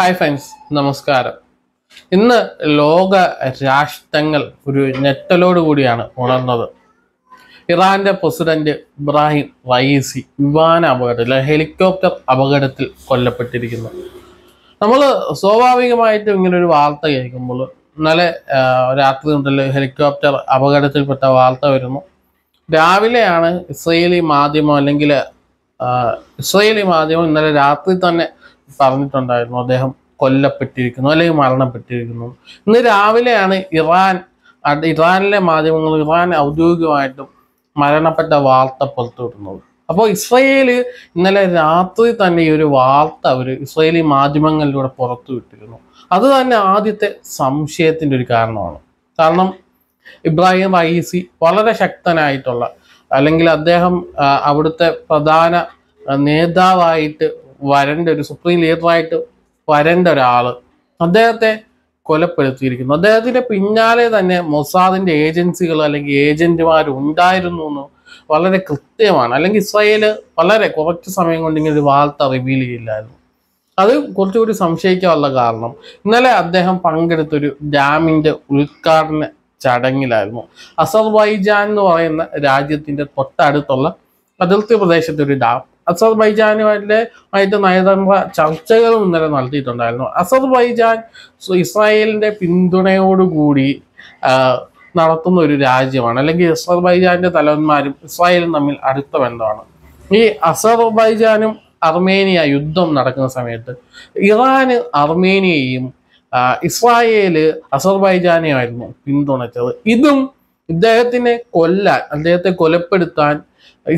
hi friends നമസ്കാരം ഇന്ന് ലോക രാഷ്ട്രങ്ങൾ ഒരു ഞെട്ടലോട് കൂടിയാണ് ഉണർന്നത് ഇറാന്റെ പ്രസിഡന്റ് ഇബ്രാഹിം റയീസി വിമാന അപകടത്തിൽ ഹെലികോപ്റ്റർ അപകടത്തിൽ കൊല്ലപ്പെട്ടിരിക്കുന്നു നമ്മൾ സ്വാഭാവികമായിട്ടും ഇങ്ങനെ ഒരു വാർത്ത കേൾക്കുമ്പോൾ ഇന്നലെ രാത്രി മുതൽ ഹെലികോപ്റ്റർ അപകടത്തിൽപ്പെട്ട വാർത്ത വരുന്നു രാവിലെയാണ് ഇസ്രയേലി മാധ്യമം അല്ലെങ്കിൽ ഇസ്രയേലി മാധ്യമം ഇന്നലെ രാത്രി തന്നെ പറഞ്ഞിട്ടുണ്ടായിരുന്നു അദ്ദേഹം കൊല്ലപ്പെട്ടിരിക്കുന്നു അല്ലെങ്കിൽ മരണപ്പെട്ടിരിക്കുന്നു ഇന്ന് രാവിലെയാണ് ഇറാൻ ഇറാനിലെ മാധ്യമങ്ങൾ ഇറാൻ ഔദ്യോഗികമായിട്ടും മരണപ്പെട്ട വാർത്ത പുറത്തുവിടുന്നത് അപ്പോൾ ഇസ്രയേൽ ഇന്നലെ രാത്രി തന്നെ ഈ ഒരു വാർത്ത അവർ ഇസ്രയേലി മാധ്യമങ്ങളിലൂടെ പുറത്തുവിട്ടിരുന്നു അത് തന്നെ ആദ്യത്തെ സംശയത്തിൻ്റെ ഒരു കാരണമാണ് കാരണം ഇബ്രാഹിം റയീസി വളരെ ശക്തനായിട്ടുള്ള അല്ലെങ്കിൽ അദ്ദേഹം അവിടുത്തെ പ്രധാന നേതാവായിട്ട് വരേണ്ട ഒരു സുപ്രീം ലീഡറായിട്ട് വരേണ്ട ഒരാൾ അദ്ദേഹത്തെ കൊലപ്പെടുത്തിയിരിക്കുന്നു അദ്ദേഹത്തിന്റെ പിന്നാലെ തന്നെ മൊസാദിന്റെ ഏജൻസികൾ അല്ലെങ്കിൽ ഏജന്റുമാർ ഉണ്ടായിരുന്നു എന്ന് വളരെ കൃത്യമാണ് അല്ലെങ്കിൽ ഇസ്രായേൽ വളരെ കുറച്ച് സമയം കൊണ്ട് ഇങ്ങനെ ഒരു വാർത്ത റിവീൽ ചെയ്യില്ലായിരുന്നു അത് കുറച്ചുകൂടി സംശയിക്കാനുള്ള കാരണം ഇന്നലെ അദ്ദേഹം പങ്കെടുത്തൊരു ഡാമിന്റെ ഉദ്ഘാടന ചടങ്ങിലായിരുന്നു അസർബൈജാൻ എന്ന് പറയുന്ന രാജ്യത്തിന്റെ തൊട്ടടുത്തുള്ള അതിർത്തി പ്രദേശത്തൊരു ഡാം അസർബൈജാനുമായിട്ട് ആയിട്ട് നയതന്ത്ര ചർച്ചകളും ഇന്നലെ നടത്തിയിട്ടുണ്ടായിരുന്നു അസർബൈജാൻ ഇസ്രായേലിൻ്റെ പിന്തുണയോടുകൂടി നടത്തുന്ന ഒരു രാജ്യമാണ് അല്ലെങ്കിൽ അസർബൈജാന്റെ തലവന്മാരും ഇസ്രായേലും തമ്മിൽ അടുത്ത ബന്ധമാണ് ഈ അസർബൈജാനും അർമേനിയ യുദ്ധം നടക്കുന്ന സമയത്ത് ഇറാന് അർമേനിയയും ഇസ്രായേല് അസർബൈജാനെയായിരുന്നു പിന്തുണച്ചത് ഇതും ഇദ്ദേഹത്തിനെ കൊല്ലാൻ അദ്ദേഹത്തെ കൊലപ്പെടുത്താൻ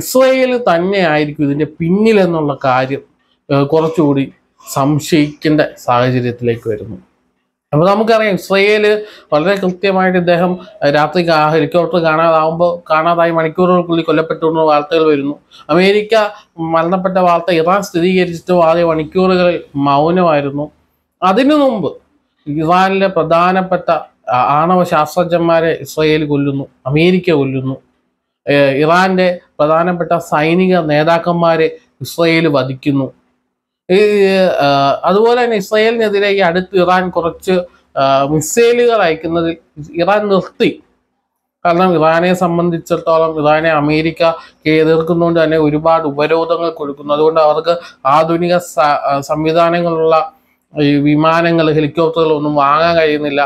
ഇസ്രയേൽ തന്നെ ആയിരിക്കും ഇതിൻ്റെ പിന്നിലെന്നുള്ള കാര്യം കുറച്ചുകൂടി സംശയിക്കേണ്ട സാഹചര്യത്തിലേക്ക് വരുന്നു അപ്പോൾ നമുക്കറിയാം ഇസ്രയേൽ വളരെ കൃത്യമായിട്ട് ഇദ്ദേഹം രാത്രി ഹെലികോപ്റ്റർ കാണാതാവുമ്പോൾ കാണാതായി മണിക്കൂറുകൾക്കുള്ളിൽ കൊല്ലപ്പെട്ടുവെന്ന വാർത്തകൾ വരുന്നു അമേരിക്ക മരണപ്പെട്ട വാർത്ത ഇറാൻ സ്ഥിരീകരിച്ചിട്ട് ആദ്യ മണിക്കൂറുകളിൽ മൗനമായിരുന്നു അതിനു മുമ്പ് ഇറാനിലെ പ്രധാനപ്പെട്ട ആണവ ശാസ്ത്രജ്ഞന്മാരെ ഇസ്രയേൽ കൊല്ലുന്നു അമേരിക്ക കൊല്ലുന്നു ഇറാൻ്റെ പ്രധാനപ്പെട്ട സൈനിക നേതാക്കന്മാരെ ഇസ്രയേൽ വധിക്കുന്നു ഈ അതുപോലെ തന്നെ ഇസ്രയേലിനെതിരെ ഈ അടുത്ത് ഇറാൻ കുറച്ച് മിസൈലുകൾ അയക്കുന്നതിൽ ഇറാൻ നിർത്തി കാരണം ഇറാനെ സംബന്ധിച്ചിടത്തോളം ഇറാനെ അമേരിക്ക എതിർക്കുന്നതുകൊണ്ട് തന്നെ ഒരുപാട് ഉപരോധങ്ങൾ കൊടുക്കുന്നു അതുകൊണ്ട് അവർക്ക് ആധുനിക സംവിധാനങ്ങളുള്ള ഈ വിമാനങ്ങൾ ഹെലികോപ്റ്ററുകൾ ഒന്നും വാങ്ങാൻ കഴിയുന്നില്ല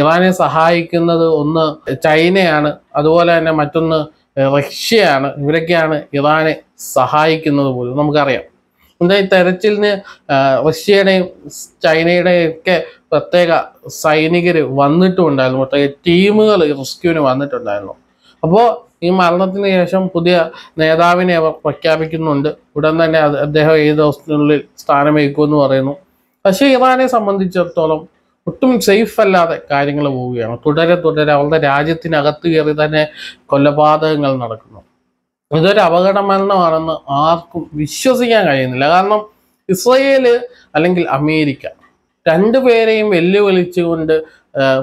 ഇറാനെ സഹായിക്കുന്നത് ഒന്ന് ചൈനയാണ് അതുപോലെ തന്നെ മറ്റൊന്ന് റഷ്യയാണ് ഇവരൊക്കെയാണ് ഇറാനെ സഹായിക്കുന്നത് പോലും നമുക്കറിയാം എന്താ തെരച്ചിലിന് റഷ്യയുടെയും ചൈനയുടെയും ഒക്കെ പ്രത്യേക സൈനികർ വന്നിട്ടുണ്ടായിരുന്നു പ്രത്യേക ടീമുകൾ റെസ്ക്യൂവിന് വന്നിട്ടുണ്ടായിരുന്നു അപ്പോൾ ഈ മരണത്തിന് ശേഷം പുതിയ നേതാവിനെ അവർ പ്രഖ്യാപിക്കുന്നുണ്ട് ഉടൻ തന്നെ അദ്ദേഹം ഏത് ദിവസത്തിനുള്ളിൽ സ്ഥാനമേക്കുമെന്ന് പറയുന്നു പക്ഷേ ഇറാനെ സംബന്ധിച്ചിടത്തോളം ഒട്ടും സേഫ് അല്ലാതെ കാര്യങ്ങൾ പോവുകയാണ് തുടരെ തുടരെ അവളുടെ രാജ്യത്തിനകത്ത് കയറി തന്നെ കൊലപാതകങ്ങൾ നടക്കുന്നു ഇതൊരു അപകട മരണമാണെന്ന് ആർക്കും വിശ്വസിക്കാൻ കഴിയുന്നില്ല കാരണം ഇസ്രയേല് അല്ലെങ്കിൽ അമേരിക്ക രണ്ടുപേരെയും വെല്ലുവിളിച്ചുകൊണ്ട്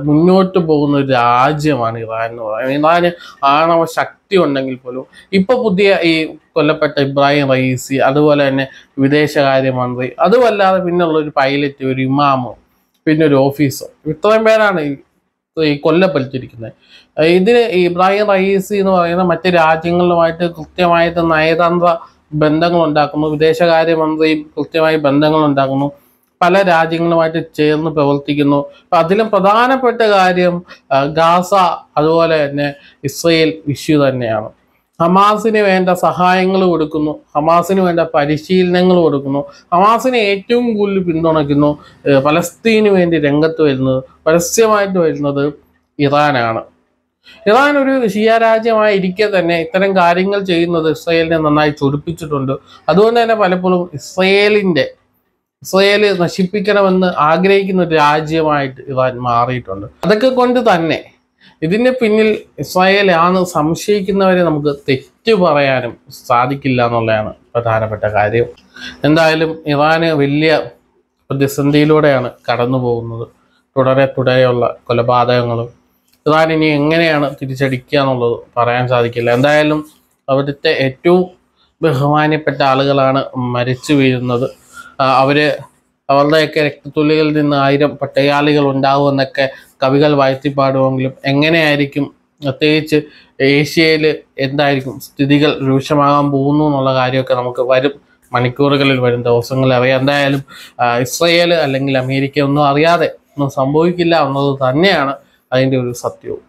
മുന്നോട്ട് പോകുന്ന ഒരു രാജ്യമാണ് ഇറാൻ എന്ന് പറയുന്നത് ഇറാന് ആണവ ശക്തി ഉണ്ടെങ്കിൽ പോലും ഇപ്പൊ പുതിയ ഈ കൊല്ലപ്പെട്ട ഇബ്രാഹിം റയീസി അതുപോലെ തന്നെ വിദേശകാര്യമന്ത്രി അതുമല്ലാതെ പിന്നുള്ള ഒരു പൈലറ്റ് ഒരു ഇമാമോ പിന്നെ ഒരു ഓഫീസർ ഇത്രയും പേരാണ് ഈ കൊല്ലപ്പലിച്ചിരിക്കുന്നത് ഇതിന് ഇബ്രാഹിം റയീസി എന്ന് പറയുന്ന മറ്റ് രാജ്യങ്ങളുമായിട്ട് കൃത്യമായിട്ട് നയതന്ത്ര ബന്ധങ്ങൾ ഉണ്ടാക്കുന്നു വിദേശകാര്യമന്ത്രിയും കൃത്യമായി ബന്ധങ്ങൾ ഉണ്ടാക്കുന്നു പല രാജ്യങ്ങളുമായിട്ട് ചേർന്ന് പ്രവർത്തിക്കുന്നു അപ്പം അതിലും പ്രധാനപ്പെട്ട കാര്യം ഗാസ അതുപോലെ തന്നെ ഇസ്രയേൽ ഇഷ്യൂ തന്നെയാണ് ഹമാസിന് വേണ്ട സഹായങ്ങൾ കൊടുക്കുന്നു ഹമാസിന് വേണ്ട പരിശീലനങ്ങൾ കൊടുക്കുന്നു ഹമാസിനെ ഏറ്റവും കൂടുതൽ പിന്തുണയ്ക്കുന്നു പലസ്തീന് വേണ്ടി രംഗത്ത് വരുന്നത് പരസ്യമായിട്ട് വരുന്നത് ഇറാനാണ് ഇറാൻ ഒരു ഷിയ രാജ്യമായിരിക്കെ തന്നെ ഇത്തരം കാര്യങ്ങൾ ചെയ്യുന്നത് ഇസ്രയേലിനെ നന്നായി ചൊടിപ്പിച്ചിട്ടുണ്ട് അതുകൊണ്ട് തന്നെ പലപ്പോഴും ഇസ്രയേലിൻ്റെ ഇസ്രയേൽ നശിപ്പിക്കണമെന്ന് ആഗ്രഹിക്കുന്ന ഒരു രാജ്യമായിട്ട് ഇറാൻ മാറിയിട്ടുണ്ട് അതൊക്കെ കൊണ്ട് തന്നെ ഇതിന് പിന്നിൽ ഇസ്രായേൽ ആണ് സംശയിക്കുന്നവരെ നമുക്ക് തെറ്റു പറയാനും സാധിക്കില്ല എന്നുള്ളതാണ് പ്രധാനപ്പെട്ട കാര്യം എന്തായാലും ഇറാന് വലിയ പ്രതിസന്ധിയിലൂടെയാണ് കടന്നു പോകുന്നത് തുടരെ തുടരെയുള്ള കൊലപാതകങ്ങളും ഇറാൻ ഇനി എങ്ങനെയാണ് തിരിച്ചടിക്കുക എന്നുള്ളത് പറയാൻ സാധിക്കില്ല എന്തായാലും അവിടുത്തെ ഏറ്റവും ബഹുമാനപ്പെട്ട ആളുകളാണ് മരിച്ചു വീഴുന്നത് അവർ അവരുടെയൊക്കെ രക്തത്തുള്ളികളിൽ നിന്ന് ആയിരം പട്ടയാളികൾ ഉണ്ടാവുമെന്നൊക്കെ കവികൾ പാടുമെങ്കിലും എങ്ങനെയായിരിക്കും പ്രത്യേകിച്ച് ഏഷ്യയിൽ എന്തായിരിക്കും സ്ഥിതികൾ രൂക്ഷമാകാൻ പോകുന്നു എന്നുള്ള കാര്യമൊക്കെ നമുക്ക് വരും മണിക്കൂറുകളിൽ വരും ദിവസങ്ങളിൽ അവ എന്തായാലും ഇസ്രയേൽ അല്ലെങ്കിൽ അമേരിക്ക ഒന്നും അറിയാതെ ഒന്നും സംഭവിക്കില്ല എന്നത് തന്നെയാണ് അതിൻ്റെ ഒരു സത്യവും